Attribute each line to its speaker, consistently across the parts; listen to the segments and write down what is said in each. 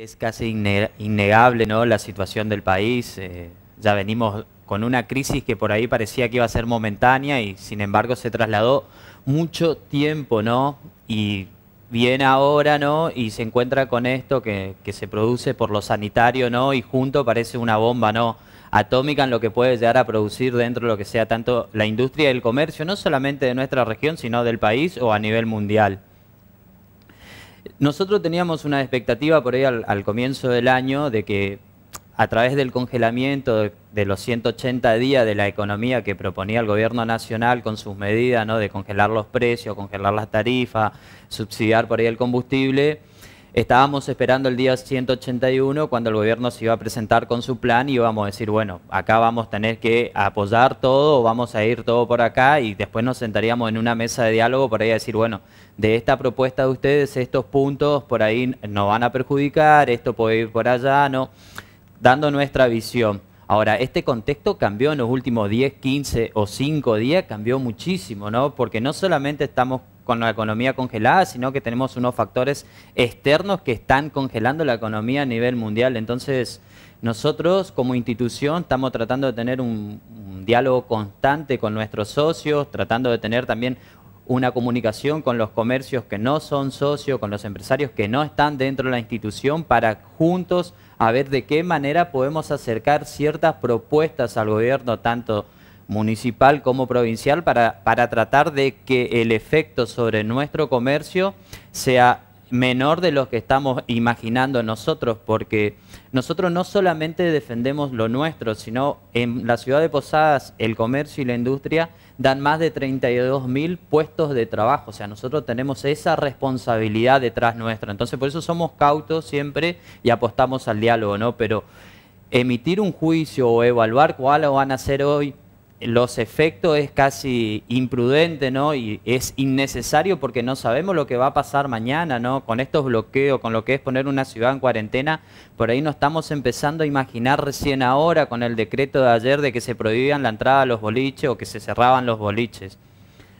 Speaker 1: Es casi innegable ¿no? la situación del país. Eh, ya venimos con una crisis que por ahí parecía que iba a ser momentánea y sin embargo se trasladó mucho tiempo, ¿no? Y viene ahora, ¿no? Y se encuentra con esto que, se produce por lo sanitario, ¿no? Y junto parece una bomba, ¿no? atómica en lo que puede llegar a producir dentro de lo que sea tanto la industria y el comercio, no solamente de nuestra región, sino del país o a nivel mundial. Nosotros teníamos una expectativa por ahí al, comienzo del año de que a través del congelamiento de los 180 días de la economía que proponía el gobierno nacional con sus medidas ¿no? de congelar los precios, congelar las tarifas, subsidiar por ahí el combustible, Estábamos esperando el día 181 cuando el gobierno se iba a presentar con su plan y íbamos a decir, bueno, acá vamos a tener que apoyar todo, vamos a ir todo por acá y después nos sentaríamos en una mesa de diálogo por ahí a decir, bueno, de esta propuesta de ustedes, estos puntos por ahí no van a perjudicar, esto puede ir por allá, no, dando nuestra visión. Ahora, este contexto cambió en los últimos 10, 15 o 5 días, cambió muchísimo, ¿no? Porque no solamente estamos con la economía congelada, sino que tenemos unos factores externos que están congelando la economía a nivel mundial. Entonces, nosotros como institución estamos tratando de tener un, un diálogo constante con nuestros socios, tratando de tener también una comunicación con los comercios que no son socios, con los empresarios que no están dentro de la institución, para juntos a ver de qué manera podemos acercar ciertas propuestas al gobierno, tanto municipal como provincial, para, para tratar de que el efecto sobre nuestro comercio sea menor de lo que estamos imaginando nosotros, porque nosotros no solamente defendemos lo nuestro, sino en la ciudad de Posadas el comercio y la industria dan más de 32 mil puestos de trabajo, o sea, nosotros tenemos esa responsabilidad detrás nuestra, entonces por eso somos cautos siempre y apostamos al diálogo, ¿no? Pero emitir un juicio o evaluar cuál lo van a hacer hoy los efectos es casi imprudente, ¿no? Y es innecesario porque no sabemos lo que va a pasar mañana, ¿no? Con estos bloqueos, con lo que es poner una ciudad en cuarentena, por ahí no estamos empezando a imaginar recién ahora con el decreto de ayer de que se prohibían la entrada a los boliches o que se cerraban los boliches.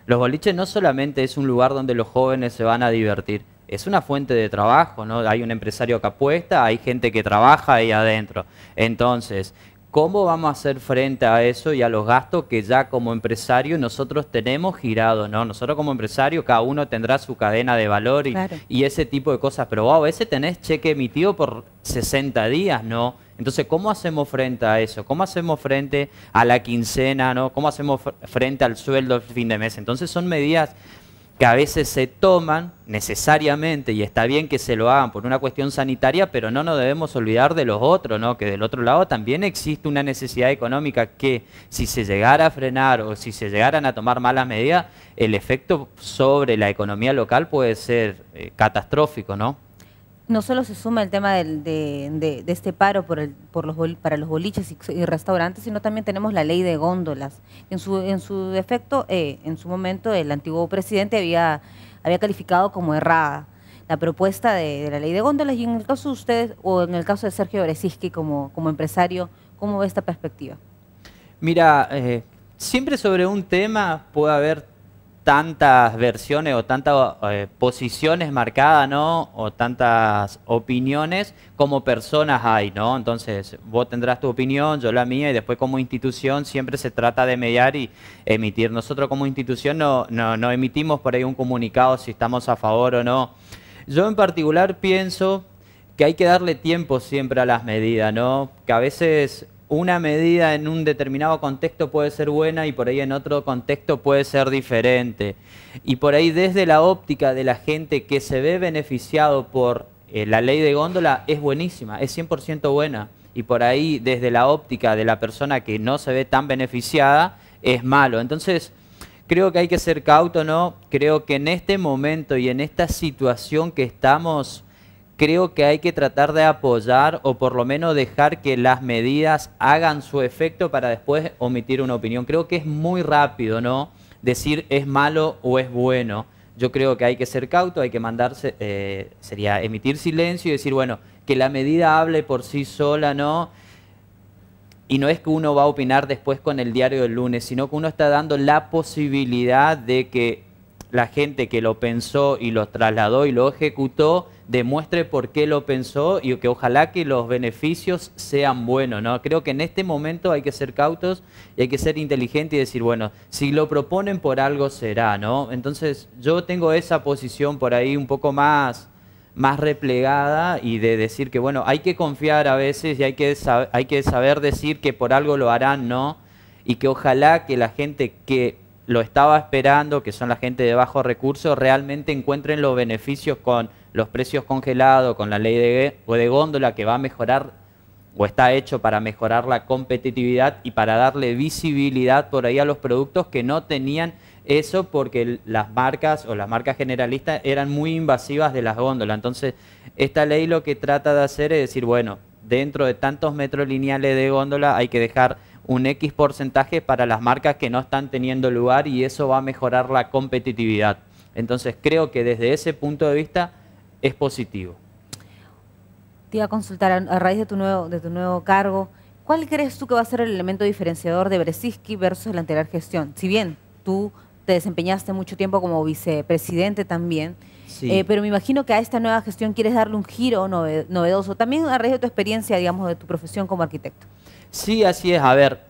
Speaker 1: Los boliches no solamente es un lugar donde los jóvenes se van a divertir, es una fuente de trabajo, ¿no? Hay un empresario que apuesta, hay gente que trabaja ahí adentro. Entonces, ¿Cómo vamos a hacer frente a eso y a los gastos que ya como empresario nosotros tenemos girados? ¿no? Nosotros como empresario cada uno tendrá su cadena de valor y, ese tipo de cosas, pero wow, ese tenés cheque emitido por 60 días, ¿no? Entonces, ¿cómo hacemos frente a eso? ¿Cómo hacemos frente a la quincena? ¿no? ¿Cómo hacemos frente al sueldo el fin de mes? Entonces son medidas que a veces se toman necesariamente, y está bien que se lo hagan por una cuestión sanitaria, pero no nos debemos olvidar de los otros, ¿no? que del otro lado también existe una necesidad económica que si se llegara a frenar o si se llegaran a tomar malas medidas, el efecto sobre la economía local puede ser eh, catastrófico, ¿no?
Speaker 2: no solo se suma el tema de, este paro por por los, para los boliches y, restaurantes, sino también tenemos la ley de góndolas. En su, en su efecto, eh, en su momento, el antiguo presidente había, calificado como errada la propuesta de, la ley de góndolas. Y en el caso de ustedes, o en el caso de Sergio Bresiski como, empresario, ¿cómo ve esta perspectiva?
Speaker 1: Mira, eh, siempre sobre un tema puede haber tantas versiones o tantas eh, posiciones marcadas, ¿no? O tantas opiniones como personas hay, ¿no? Entonces, vos tendrás tu opinión, yo la mía, y después como institución siempre se trata de mediar y emitir. Nosotros como institución no, no, no emitimos por ahí un comunicado si estamos a favor o no. Yo en particular pienso que hay que darle tiempo siempre a las medidas, ¿no? Que a veces una medida en un determinado contexto puede ser buena y por ahí en otro contexto puede ser diferente. Y por ahí desde la óptica de la gente que se ve beneficiado por eh, la ley de góndola es buenísima, es 100% buena. Y por ahí desde la óptica de la persona que no se ve tan beneficiada es malo. Entonces creo que hay que ser cauto, ¿no? Creo que en este momento y en esta situación que estamos creo que hay que tratar de apoyar o por lo menos dejar que las medidas hagan su efecto para después omitir una opinión. Creo que es muy rápido, ¿no? Decir es malo o es bueno. Yo creo que hay que ser cauto, hay que mandarse, eh, sería emitir silencio y decir, bueno, que la medida hable por sí sola, ¿no? Y no es que uno va a opinar después con el diario del lunes, sino que uno está dando la posibilidad de que la gente que lo pensó y lo trasladó y lo ejecutó demuestre por qué lo pensó y que ojalá que los beneficios sean buenos. ¿no? Creo que en este momento hay que ser cautos y hay que ser inteligente y decir, bueno, si lo proponen por algo será, ¿no? Entonces yo tengo esa posición por ahí un poco más más replegada y de decir que bueno, hay que confiar a veces y hay que, hay que saber decir que por algo lo harán, ¿no? Y que ojalá que la gente que lo estaba esperando, que son la gente de bajos recursos, realmente encuentren los beneficios con los precios congelados, con la ley de, o de góndola que va a mejorar o está hecho para mejorar la competitividad y para darle visibilidad por ahí a los productos que no tenían eso porque las marcas o las marcas generalistas eran muy invasivas de las góndolas. Entonces, esta ley lo que trata de hacer es decir, bueno, dentro de tantos metros lineales de góndola hay que dejar un X porcentaje para las marcas que no están teniendo lugar y eso va a mejorar la competitividad. Entonces creo que desde ese punto de vista es positivo.
Speaker 2: Te iba a consultar a raíz de tu nuevo, de tu nuevo cargo, ¿cuál crees tú que va a ser el elemento diferenciador de Bresiski versus la anterior gestión? Si bien tú te desempeñaste mucho tiempo como vicepresidente también, eh, pero me imagino que a esta nueva gestión quieres darle un giro novedoso, también a raíz de tu experiencia, digamos, de tu profesión como arquitecto.
Speaker 1: Sí, así es. A ver,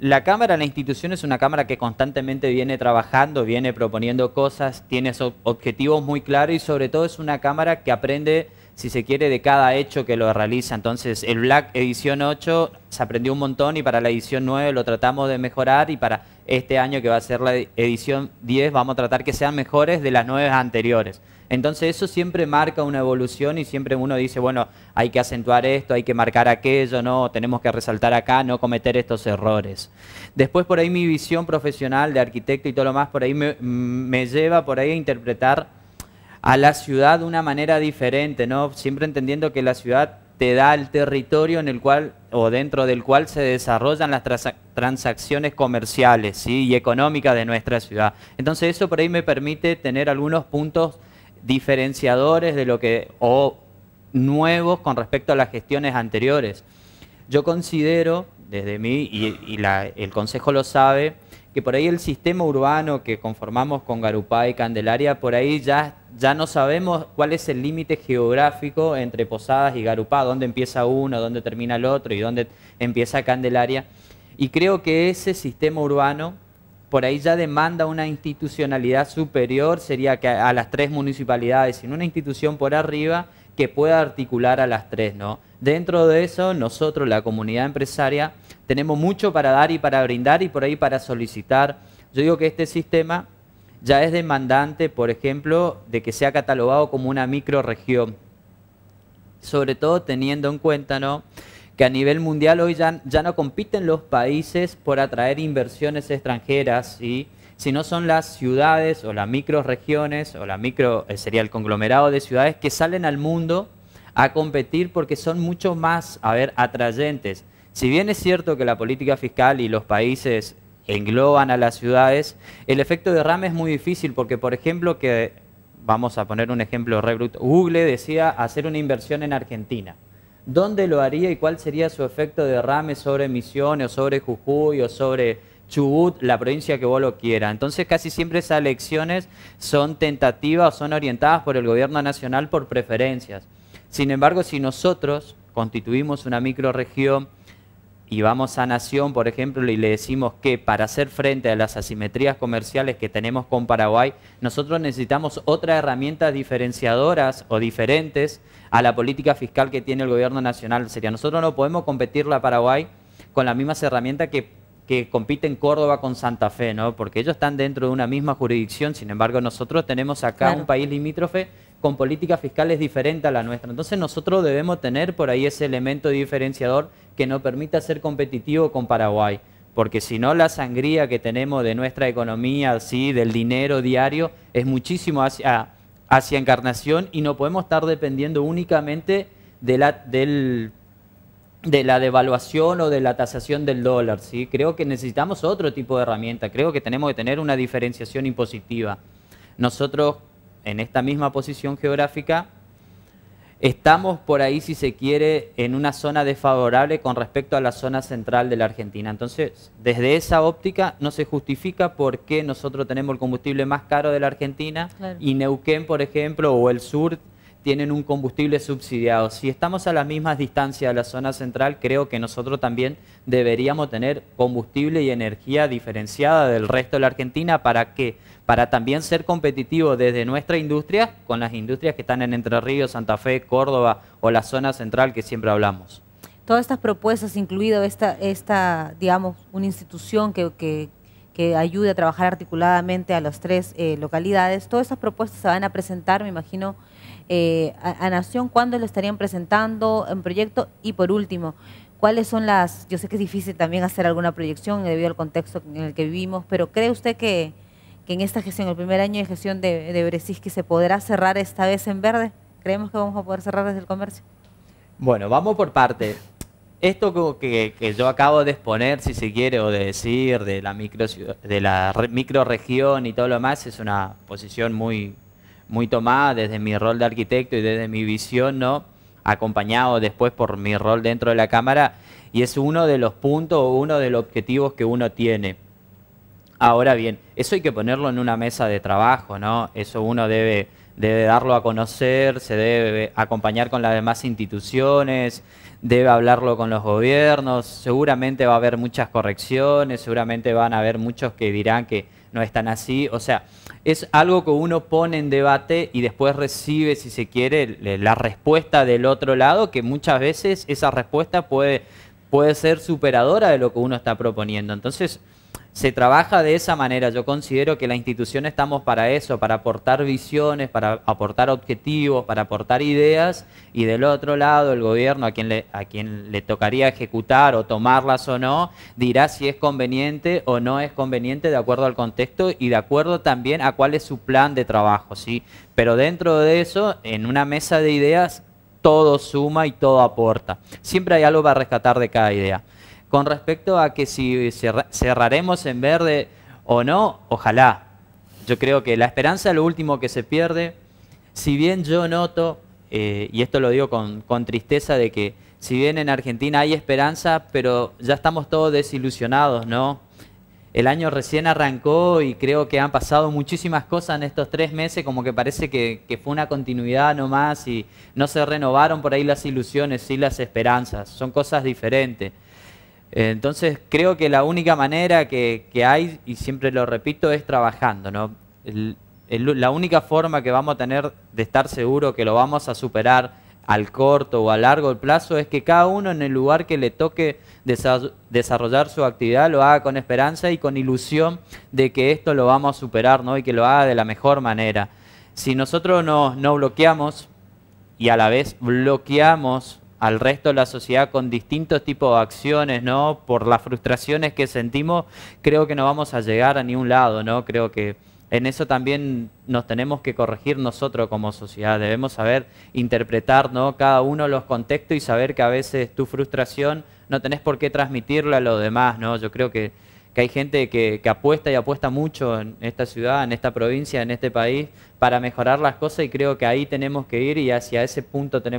Speaker 1: la Cámara, la institución es una Cámara que constantemente viene trabajando, viene proponiendo cosas, tiene objetivos muy claros y sobre todo es una Cámara que aprende si se quiere, de cada hecho que lo realiza. Entonces, el Black Edición 8 se aprendió un montón y para la edición 9 lo tratamos de mejorar y para este año que va a ser la edición 10 vamos a tratar que sean mejores de las nueve anteriores. Entonces eso siempre marca una evolución y siempre uno dice, bueno, hay que acentuar esto, hay que marcar aquello, no, tenemos que resaltar acá, no cometer estos errores. Después por ahí mi visión profesional de arquitecto y todo lo más, por ahí me, me lleva por ahí a interpretar a la ciudad de una manera diferente, ¿no? Siempre entendiendo que la ciudad te da el territorio en el cual o dentro del cual se desarrollan las transacciones comerciales y económicas de nuestra ciudad. Entonces eso por ahí me permite tener algunos puntos diferenciadores de lo que o nuevos con respecto a las gestiones anteriores. Yo considero desde mí y, el Consejo lo sabe que por ahí el sistema urbano que conformamos con Garupá y Candelaria por ahí ya ya no sabemos cuál es el límite geográfico entre Posadas y Garupá, dónde empieza uno, dónde termina el otro y dónde empieza Candelaria. Y creo que ese sistema urbano por ahí ya demanda una institucionalidad superior, sería que a las tres municipalidades, sino una institución por arriba que pueda articular a las tres, ¿no? Dentro de eso, nosotros, la comunidad empresaria, tenemos mucho para dar y para brindar y por ahí para solicitar. Yo digo que este sistema ya es demandante, por ejemplo, de que sea catalogado como una microregión. Sobre todo teniendo en cuenta que a nivel mundial hoy ya, no compiten los países por atraer inversiones extranjeras, sino son las ciudades o las microregiones, o la micro, eh, sería el conglomerado de ciudades que salen al mundo a competir porque son mucho más, a ver, atrayentes. Si bien es cierto que la política fiscal y los países engloban a las ciudades, el efecto derrame es muy difícil porque, por ejemplo, que vamos a poner un ejemplo re Google decía hacer una inversión en Argentina. ¿Dónde lo haría y cuál sería su efecto derrame sobre Misiones o sobre Jujuy o sobre Chubut, la provincia que vos lo quiera. Entonces casi siempre esas elecciones son tentativas, o son orientadas por el gobierno nacional por preferencias. Sin embargo, si nosotros constituimos una microregión y vamos a Nación, por ejemplo, y le decimos que para hacer frente a las asimetrías comerciales que tenemos con Paraguay, nosotros necesitamos otras herramientas diferenciadoras o diferentes a la política fiscal que tiene el gobierno nacional. Sería, nosotros no podemos competir la Paraguay con las mismas herramientas que, que compiten Córdoba con Santa Fe, ¿no? Porque ellos están dentro de una misma jurisdicción, sin embargo, nosotros tenemos acá un país limítrofe con políticas fiscales diferentes a la nuestra. Entonces nosotros debemos tener por ahí ese elemento diferenciador que nos permita ser competitivo con Paraguay, porque si no la sangría que tenemos de nuestra economía, del dinero diario, es muchísimo hacia, hacia encarnación y no podemos estar dependiendo únicamente de la, de la devaluación o de la tasación del dólar. ¿sí? Creo que necesitamos otro tipo de herramienta. Creo que tenemos que tener una diferenciación impositiva. Nosotros en esta misma posición geográfica, estamos por ahí, si se quiere, en una zona desfavorable con respecto a la zona central de la Argentina. Entonces, desde esa óptica no se justifica por qué nosotros tenemos el combustible más caro de la Argentina y Neuquén, por ejemplo, o el sur tienen un combustible subsidiado. Si estamos a las mismas distancias de la zona central, creo que nosotros también deberíamos tener combustible y energía diferenciada del resto de la Argentina. ¿Para qué? Para también ser competitivo desde nuestra industria con las industrias que están en Entre Ríos, Santa Fe, Córdoba o la zona central que siempre hablamos.
Speaker 2: Todas estas propuestas, incluido esta, esta digamos, una institución que, que, ayude a trabajar articuladamente a las tres eh, localidades. Todas estas propuestas se van a presentar, me imagino, eh, a, Nación, cuándo lo estarían presentando en proyecto y por último, cuáles son las, yo sé que es difícil también hacer alguna proyección debido al contexto en el que vivimos, pero ¿cree usted que, en esta gestión, el primer año de gestión de, de que se podrá cerrar esta vez en verde? ¿Creemos que vamos a poder cerrar desde el comercio?
Speaker 1: Bueno, vamos por partes. Esto que, yo acabo de exponer, si se quiere, o de decir, de la micro, de la microregión y todo lo demás, es una posición muy muy tomada desde mi rol de arquitecto y desde mi visión, ¿no? acompañado después por mi rol dentro de la cámara, y es uno de los puntos o uno de los objetivos que uno tiene. Ahora bien, eso hay que ponerlo en una mesa de trabajo, ¿no? Eso uno debe debe darlo a conocer, se debe acompañar con las demás instituciones, debe hablarlo con los gobiernos, seguramente va a haber muchas correcciones, seguramente van a haber muchos que dirán que no están así, o sea, es algo que uno pone en debate y después recibe, si se quiere, la respuesta del otro lado, que muchas veces esa respuesta puede, puede ser superadora de lo que uno está proponiendo. Entonces, se trabaja de esa manera. Yo considero que la institución estamos para eso, para aportar visiones, para aportar objetivos, para aportar ideas y del otro lado el gobierno a quien le, a quien le tocaría ejecutar o tomarlas o no, dirá si es conveniente o no es conveniente de acuerdo al contexto y de acuerdo también a cuál es su plan de trabajo, ¿sí? Pero dentro de eso, en una mesa de ideas todo suma y todo aporta. Siempre hay algo para rescatar de cada idea. Con respecto a que si cerraremos en verde o no, ojalá. Yo creo que la esperanza es lo último que se pierde. Si bien yo noto, eh, y esto lo digo con, tristeza, de que si bien en Argentina hay esperanza, pero ya estamos todos desilusionados, ¿no? El año recién arrancó y creo que han pasado muchísimas cosas en estos tres meses, como que parece que, que, fue una continuidad nomás y no se renovaron por ahí las ilusiones y las esperanzas. Son cosas diferentes. Entonces creo que la única manera que, hay, y siempre lo repito, es trabajando. ¿no? la única forma que vamos a tener de estar seguro que lo vamos a superar al corto o a largo plazo es que cada uno en el lugar que le toque desarrollar su actividad lo haga con esperanza y con ilusión de que esto lo vamos a superar ¿no? y que lo haga de la mejor manera. Si nosotros no, no bloqueamos y a la vez bloqueamos al resto de la sociedad con distintos tipos de acciones, ¿no? Por las frustraciones que sentimos, creo que no vamos a llegar a ningún lado, ¿no? Creo que en eso también nos tenemos que corregir nosotros como sociedad. Debemos saber interpretar ¿no? cada uno los contextos y saber que a veces tu frustración no tenés por qué transmitirla a los demás. ¿no? Yo creo que, que hay gente que, que, apuesta y apuesta mucho en esta ciudad, en esta provincia, en este país, para mejorar las cosas y creo que ahí tenemos que ir y hacia ese punto tenemos